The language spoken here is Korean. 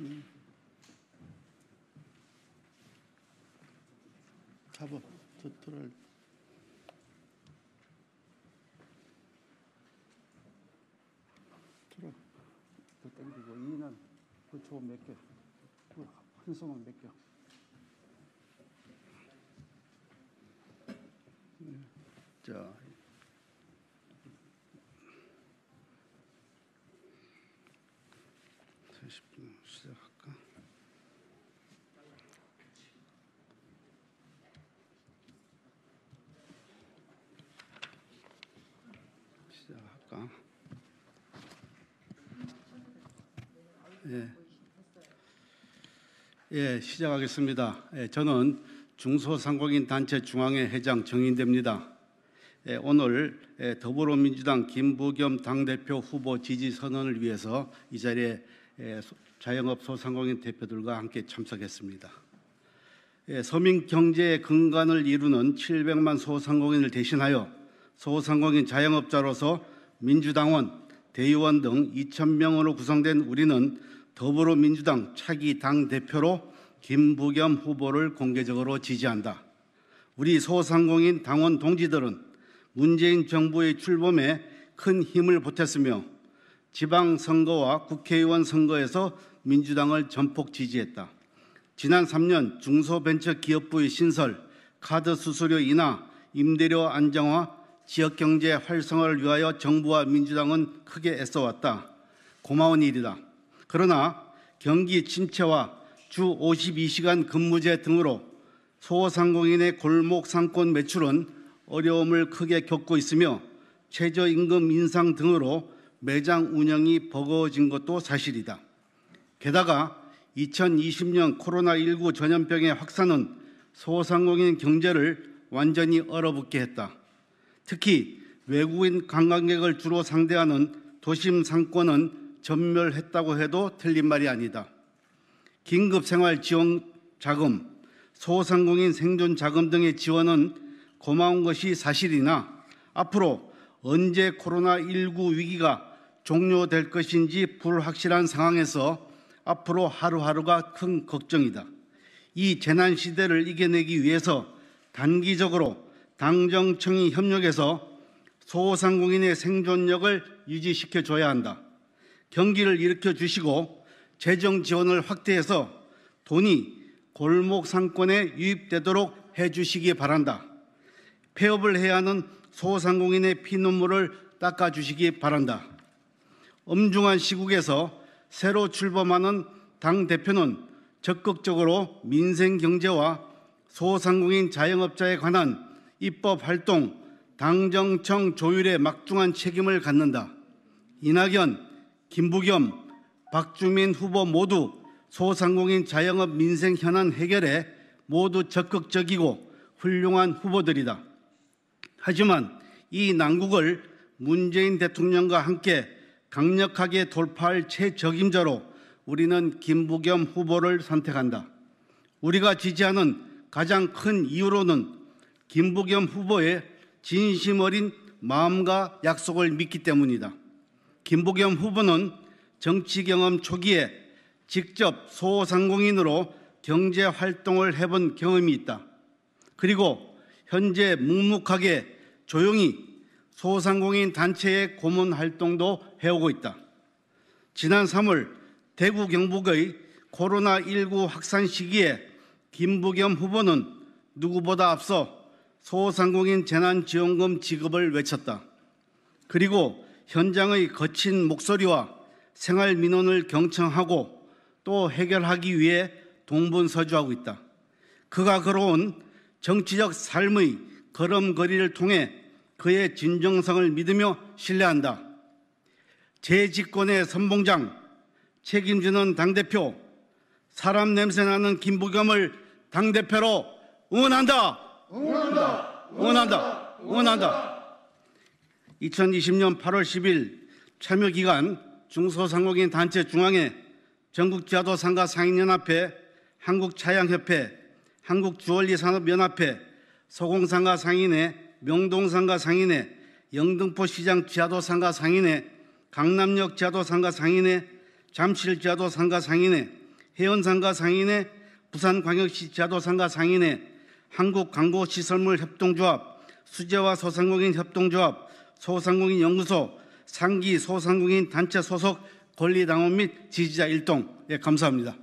음. 가봐. 저틀아올 틀어 더 당기고 이는 그초 몇개 한 손은 몇 개. 뭐, 네. 자 예. 예, 시작하겠습니다. 예, 저는 중소상공인 단체 중앙회 회장 정인대입니다. 예, 오늘 예, 더불어민주당 김부겸 당대표 후보 지지 선언을 위해서 이 자리에 예, 소, 자영업 소상공인 대표들과 함께 참석했습니다. 예, 서민 경제의 근간을 이루는 700만 소상공인을 대신하여 소상공인 자영업자로서 민주당원, 대의원 등 2천 명으로 구성된 우리는 더불어민주당 차기 당 대표로 김부겸 후보를 공개적으로 지지한다. 우리 소상공인 당원 동지들은 문재인 정부의 출범에 큰 힘을 보탰으며 지방 선거와 국회의원 선거에서 민주당을 전폭 지지했다. 지난 3년 중소벤처기업부의 신설, 카드 수수료 인하, 임대료 안정화, 지역경제 활성화를 위하여 정부와 민주당은 크게 애써왔다. 고마운 일이다. 그러나 경기 침체와 주 52시간 근무제 등으로 소상공인의 골목 상권 매출은 어려움을 크게 겪고 있으며 최저임금 인상 등으로 매장 운영이 버거워진 것도 사실이다. 게다가 2020년 코로나19 전염병의 확산은 소상공인 경제를 완전히 얼어붙게 했다. 특히 외국인 관광객을 주로 상대하는 도심 상권은 전멸했다고 해도 틀린 말이 아니다. 긴급 생활 지원 자금, 소상공인 생존 자금 등의 지원은 고마운 것이 사실이나 앞으로 언제 코로나19 위기가 종료될 것인지 불확실한 상황에서 앞으로 하루하루가 큰 걱정이다. 이 재난 시대를 이겨내기 위해서 단기적으로 당정청이 협력해서 소상공인의 생존력을 유지시켜 줘야 한다. 경기를 일으켜 주시고 재정 지원을 확대해서 돈이 골목 상권에 유입되도록 해 주시기 바란다. 폐업을 해야 하는 소상공인의 피눈물을 닦아 주시기 바란다. 엄중한 시국에서 새로 출범하는 당 대표는 적극적으로 민생 경제와 소상공인 자영업자에 관한 입법 활동, 당정청 조율에 막중한 책임을 갖는다. 이낙연 김부겸, 박주민 후보 모두 소상공인 자영업 민생 현안 해결에 모두 적극적이고 훌륭한 후보들이다. 하지만 이 난국을 문재인 대통령과 함께 강력하게 돌파할 최적임자로 우리는 김부겸 후보를 선택한다. 우리가 지지하는 가장 큰 이유로는 김부겸 후보의 진심 어린 마음과 약속을 믿기 때문이다. 김부겸 후보는 정치 경험 초기에 직접 소상공인으로 경제 활동을 해본 경험이 있다. 그리고 현재 묵묵하게 조용히 소상공인 단체의 고문 활동도 해오고 있다. 지난 3월 대구 경북의 코로나19 확산 시기에 김부겸 후보는 누구보다 앞서 소상공인 재난지원금 지급을 외쳤다. 그리고 현장의 거친 목소리와 생활 민원을 경청하고 또 해결하기 위해 동분서주하고 있다. 그가 걸어온 정치적 삶의 걸음걸이를 통해 그의 진정성을 믿으며 신뢰한다. 제직권의 선봉장, 책임지는 당대표, 사람 냄새나는 김부겸을 당대표로 응원한다! 응원한다! 응원한다! 응원한다! 2020년 8월 10일 참여 기간 중소상공인 단체 중앙회 전국 지하도 상가 상인연합회 한국차양협회 한국주얼리산업연합회 소공상가 상인회 명동상가 상인회 영등포시장 지하도 상가 상인회 강남역 지하도 상가 상인회 잠실 지하도 상가 상인회 해운상가 상인회 부산광역시 지하도 상가 상인회 한국광고시설물협동조합 수제와 소상공인 협동조합 소상공인 연구소, 상기 소상공인 단체 소속 권리당원 및 지지자 일동 예, 감사합니다.